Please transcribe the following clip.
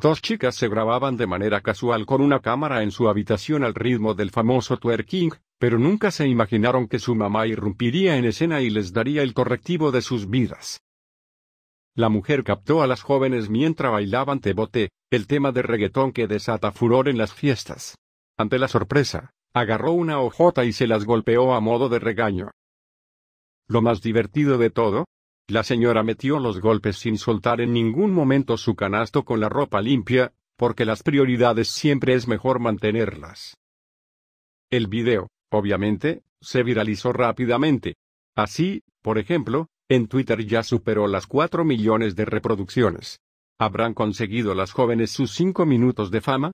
Dos chicas se grababan de manera casual con una cámara en su habitación al ritmo del famoso twerking, pero nunca se imaginaron que su mamá irrumpiría en escena y les daría el correctivo de sus vidas. La mujer captó a las jóvenes mientras bailaban Tebote, el tema de reggaetón que desata furor en las fiestas. Ante la sorpresa, agarró una hojota y se las golpeó a modo de regaño. Lo más divertido de todo, la señora metió los golpes sin soltar en ningún momento su canasto con la ropa limpia, porque las prioridades siempre es mejor mantenerlas. El video, obviamente, se viralizó rápidamente. Así, por ejemplo, en Twitter ya superó las 4 millones de reproducciones. ¿Habrán conseguido las jóvenes sus cinco minutos de fama?